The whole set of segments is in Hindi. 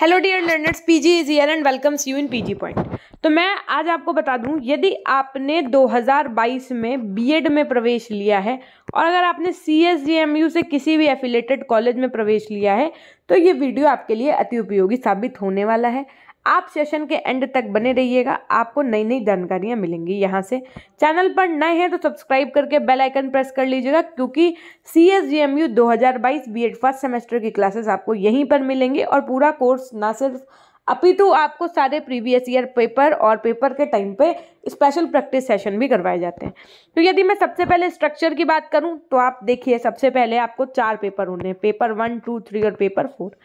hello dear learners PG is here and welcomes you in PG point तो मैं आज आपको बता दूं यदि आपने 2022 में बीएड में प्रवेश लिया है और अगर आपने C S J M U से किसी भी एफिलेटेड कॉलेज में प्रवेश लिया है तो ये वीडियो आपके लिए अति उपयोगी साबित होने वाला है आप सेशन के एंड तक बने रहिएगा आपको नई नई जानकारियाँ मिलेंगी यहाँ से चैनल पर नए हैं तो सब्सक्राइब करके बेल आइकन प्रेस कर लीजिएगा क्योंकि C S J M U दो हज़ार बाईस बी एड फर्स्ट सेमेस्टर की क्लासेस आपको यहीं पर मिलेंगी और पूरा कोर्स ना सिर्फ अपितु आपको सारे प्रीवियस ईयर पेपर और पेपर के टाइम पे स्पेशल प्रैक्टिस सेशन भी करवाए जाते हैं तो यदि मैं सबसे पहले स्ट्रक्चर की बात करूं तो आप देखिए सबसे पहले आपको चार पेपर होने हैं पेपर वन टू थ्री और पेपर फोर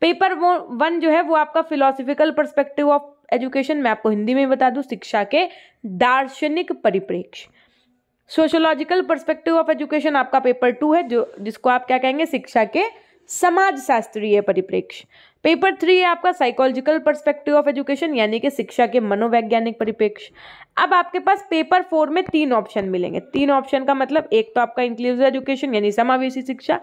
पेपर वो वन जो है वो आपका फिलोसफिकल परस्पेक्टिव ऑफ एजुकेशन मैं आपको हिंदी में बता दूँ शिक्षा के दार्शनिक परिप्रेक्ष्य सोशोलॉजिकल परस्पेक्टिव ऑफ एजुकेशन आपका पेपर टू है जो जिसको आप क्या कहेंगे शिक्षा के समाजशास्त्रीय परिप्रेक्ष्य पेपर थ्री है आपका साइकोलॉजिकल पर्सपेक्टिव ऑफ एजुकेशन यानी कि शिक्षा के मनोवैज्ञानिक परिप्रेक्ष्य अब आपके पास पेपर फोर में तीन ऑप्शन मिलेंगे तीन ऑप्शन का मतलब एक तो आपका इंक्लूसिव एजुकेशन यानी समावेशी शिक्षा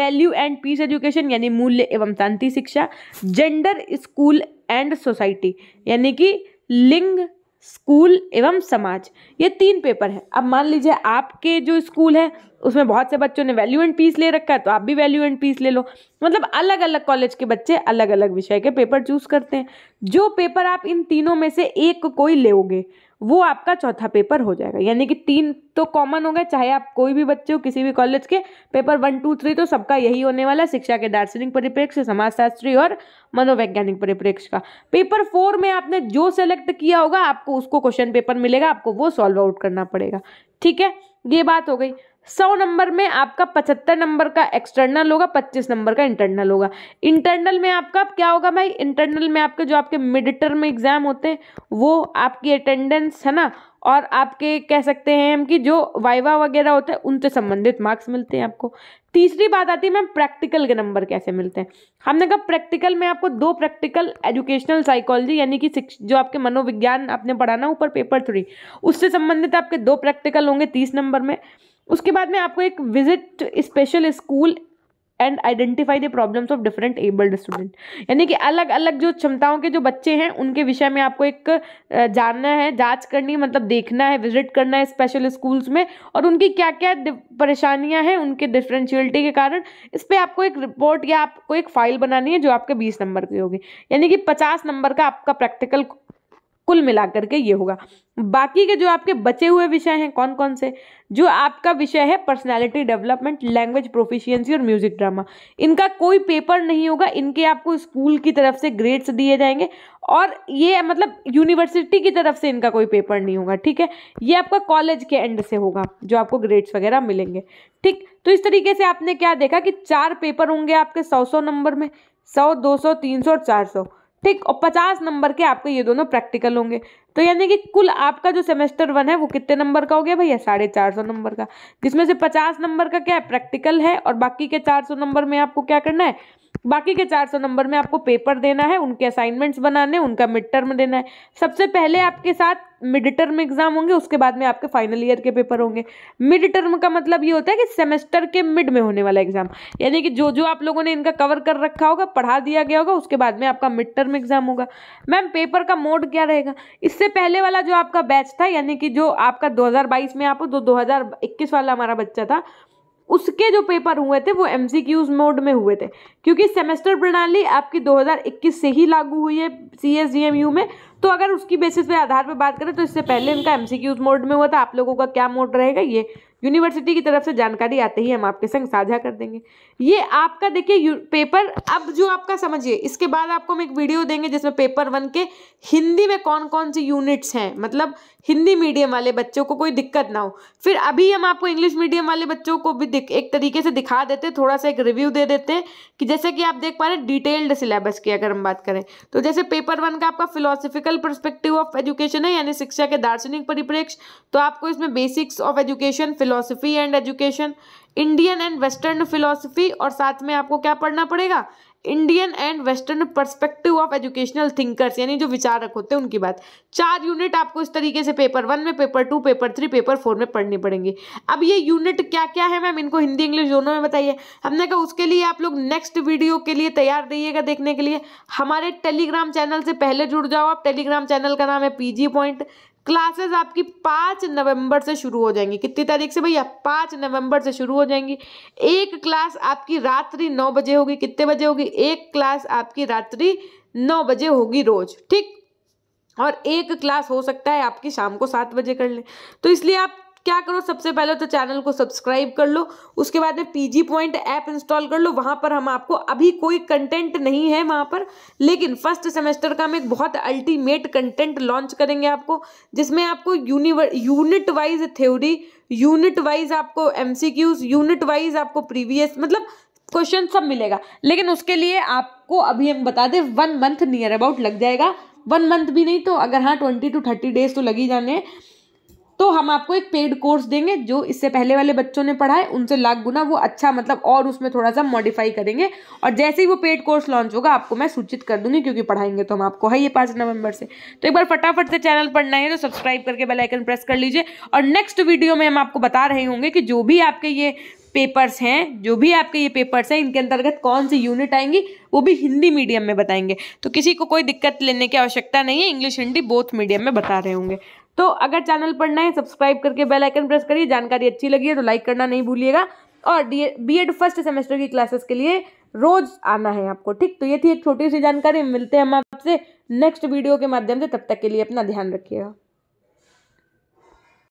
वैल्यू एंड पीस एजुकेशन यानी मूल्य एवं शांति शिक्षा जेंडर स्कूल एंड सोसाइटी यानी कि लिंग स्कूल एवं समाज ये तीन पेपर हैं अब मान लीजिए आपके जो स्कूल है उसमें बहुत से बच्चों ने वैल्यू एंड पीस ले रखा है तो आप भी वैल्यू एंड पीस ले लो मतलब अलग अलग कॉलेज के बच्चे अलग अलग विषय के पेपर चूज करते हैं जो पेपर आप इन तीनों में से एक कोई लोगे वो आपका चौथा पेपर हो जाएगा यानी कि तीन तो कॉमन हो गए चाहे आप कोई भी बच्चे हो किसी भी कॉलेज के पेपर वन टू थ्री तो सबका यही होने वाला है शिक्षा के दार्शनिक परिप्रेक्ष्य समाजशास्त्री और मनोवैज्ञानिक परिप्रेक्ष्य का पेपर फोर में आपने जो सेलेक्ट किया होगा आपको उसको क्वेश्चन पेपर मिलेगा आपको वो सॉल्व आउट करना पड़ेगा ठीक है ये बात हो गई सौ नंबर में आपका पचहत्तर नंबर का एक्सटर्नल होगा पच्चीस नंबर का इंटरनल होगा इंटरनल में आपका क्या होगा भाई इंटरनल में आपके जो आपके मिड टर्म एग्जाम होते हैं वो आपकी अटेंडेंस है ना और आपके कह सकते हैं हम कि जो वाइवा वगैरह होता है उनसे संबंधित मार्क्स मिलते हैं आपको तीसरी बात आती है मैम प्रैक्टिकल के नंबर कैसे मिलते हैं हमने कहा प्रैक्टिकल में आपको दो प्रैक्टिकल एजुकेशनल साइकोलॉजी यानी कि जो आपके मनोविज्ञान आपने पढ़ाना ऊपर पेपर थ्री उससे संबंधित आपके दो प्रैक्टिकल होंगे तीस नंबर में उसके बाद में आपको एक visit special school and identify the problems of different abled student यानी कि अलग अलग जो क्षमताओं के जो बच्चे हैं उनके विषय में आपको एक जानना है जांच करनी है मतलब देखना है विजिट करना है स्पेशल स्कूल्स में और उनकी क्या क्या परेशानियां हैं उनके डिफरेंशियलिटी के कारण इस पर आपको एक रिपोर्ट या आपको एक फाइल बनानी है जो आपके बीस नंबर की होगी यानी कि पचास नंबर का आपका प्रैक्टिकल कुल मिलाकर के ये होगा बाकी के जो आपके बचे हुए विषय हैं कौन कौन से जो आपका विषय है पर्सनालिटी डेवलपमेंट लैंग्वेज प्रोफिशिएंसी और म्यूजिक ड्रामा इनका कोई पेपर नहीं होगा इनके आपको स्कूल की तरफ से ग्रेड्स दिए जाएंगे और ये मतलब यूनिवर्सिटी की तरफ से इनका कोई पेपर नहीं होगा ठीक है ये आपका कॉलेज के एंड से होगा जो आपको ग्रेड्स वगैरह मिलेंगे ठीक तो इस तरीके से आपने क्या देखा कि चार पेपर होंगे आपके सौ सौ नंबर में सौ दो सौ तीन सौ और चार सौ ठीक और पचास नंबर के आपके ये दोनों प्रैक्टिकल होंगे तो यानी कि कुल आपका जो सेमेस्टर वन है वो कितने नंबर का हो गया भैया साढ़े चार सौ नंबर का जिसमें से पचास नंबर का क्या है प्रैक्टिकल है और बाकी के चार सौ नंबर में आपको क्या करना है बाकी के 400 नंबर में आपको पेपर देना है उनके असाइनमेंट्स बनाने उनका मिड टर्म देना है सबसे पहले आपके साथ मिड टर्म एग्जाम होंगे उसके बाद में आपके फाइनल ईयर के पेपर होंगे मिड टर्म का मतलब ये होता है कि सेमेस्टर के मिड में होने वाला एग्जाम यानी कि जो जो आप लोगों ने इनका कवर कर रखा होगा पढ़ा दिया गया होगा उसके बाद में आपका मिड टर्म एग्जाम होगा मैम पेपर का मोड क्या रहेगा इससे पहले वाला जो आपका बैच था यानी कि जो आपका दो में आप तो दो, हजार वाला हमारा बच्चा था उसके जो पेपर हुए थे वो एम मोड में हुए थे क्योंकि सेमेस्टर प्रणाली आपकी 2021 से ही लागू हुई है सी में तो अगर उसकी बेसिस पे आधार पे बात करें तो इससे पहले इनका एमसीक्यूज मोड में हुआ था आप लोगों का क्या मोड रहेगा ये यूनिवर्सिटी की तरफ से जानकारी आते ही हम आपके संग साझा कर देंगे ये आपका देखिए पेपर अब जो आपका समझिए इसके बाद आपको हम एक वीडियो देंगे जिसमें पेपर वन के हिंदी में कौन कौन से यूनिट्स हैं मतलब हिंदी मीडियम वाले बच्चों को कोई दिक्कत ना हो फिर अभी हम आपको इंग्लिश मीडियम वाले बच्चों को भी एक तरीके से दिखा देते थोड़ा सा एक रिव्यू दे देते कि जैसे कि आप देख पा रहे डिटेल्ड सिलेबस की अगर हम बात करें तो जैसे पेपर वन का आपका philosophical theoretical perspective of education है यानी शिक्षा के दार्शनिक परिप्रेक्ष्य तो आपको इसमें basics of education philosophy and education Indian and western philosophy और साथ में आपको क्या पढ़ना पड़ेगा Indian and western perspective of educational thinkers यानी जो विचारक होते हैं उनकी बात चार यूनिट आपको इस तरीके से पेपर वन में paper two paper three paper four में पढ़नी पड़ेंगे अब ये यूनिट क्या क्या है मैम इनको हिंदी इंग्लिश दोनों में बताइए हमने कहा उसके लिए आप लोग नेक्स्ट वीडियो के लिए तैयार रहिएगा देखने के लिए हमारे टेलीग्राम चैनल से पहले जुड़ जाओ आप टेलीग्राम चैनल का नाम है पीजी पॉइंट क्लासेस आपकी पाँच नवंबर से शुरू हो जाएंगी कितनी तारीख से भैया पाँच नवंबर से शुरू हो जाएंगी एक क्लास आपकी रात्रि नौ बजे होगी कितने बजे होगी एक क्लास आपकी रात्रि नौ बजे होगी रोज ठीक और एक क्लास हो सकता है आपकी शाम को सात बजे कर लें तो इसलिए आप क्या करो सबसे पहले तो चैनल को सब्सक्राइब कर लो उसके बाद में पीजी पॉइंट ऐप इंस्टॉल कर लो वहाँ पर हम आपको अभी कोई कंटेंट नहीं है वहाँ पर लेकिन फर्स्ट सेमेस्टर का हम एक बहुत अल्टीमेट कंटेंट लॉन्च करेंगे आपको जिसमें आपको यूनिवर unit wise theory unit wise आपको एम यूनिट वाइज आपको प्रीवियस मतलब क्वेश्चन सब मिलेगा लेकिन उसके लिए आपको अभी हम बता दें वन मंथ नियर अबाउट लग जाएगा वन मंथ भी नहीं तो अगर हाँ ट्वेंटी टू थर्टी डेज तो लग ही जाने हैं तो हम आपको एक पेड कोर्स देंगे जो इससे पहले वाले बच्चों ने पढ़ा है उनसे लाख गुना वो अच्छा मतलब और उसमें थोड़ा सा मॉडिफाई करेंगे और जैसे ही वो पेड कोर्स लॉन्च होगा आपको मैं सूचित कर दूंगी क्योंकि पढ़ाएंगे तो हम आपको है ये पाँच नवंबर से तो एक बार फटाफट से चैनल पढ़ना है तो सब्सक्राइब करके बेलाइकन प्रेस कर लीजिए और नेक्स्ट वीडियो में हम आपको बता रहे होंगे कि जो भी आपके ये पेपर्स हैं जो भी आपके ये पेपर्स हैं इनके अंतर्गत कौन सी यूनिट आएंगी वो भी हिंदी मीडियम में बताएंगे तो किसी को कोई दिक्कत लेने की आवश्यकता नहीं है इंग्लिश हिंदी बोथ मीडियम में बता रहे होंगे तो अगर चैनल पर नए सब्सक्राइब करके बेल आइकन प्रेस करिए जानकारी अच्छी लगी है तो लाइक करना नहीं भूलिएगा और बी एड फर्स्ट सेमेस्टर की क्लासेस के लिए रोज आना है आपको ठीक तो ये थी एक छोटी सी जानकारी मिलते हैं हम आपसे नेक्स्ट वीडियो के माध्यम से तब तक के लिए अपना ध्यान रखिएगा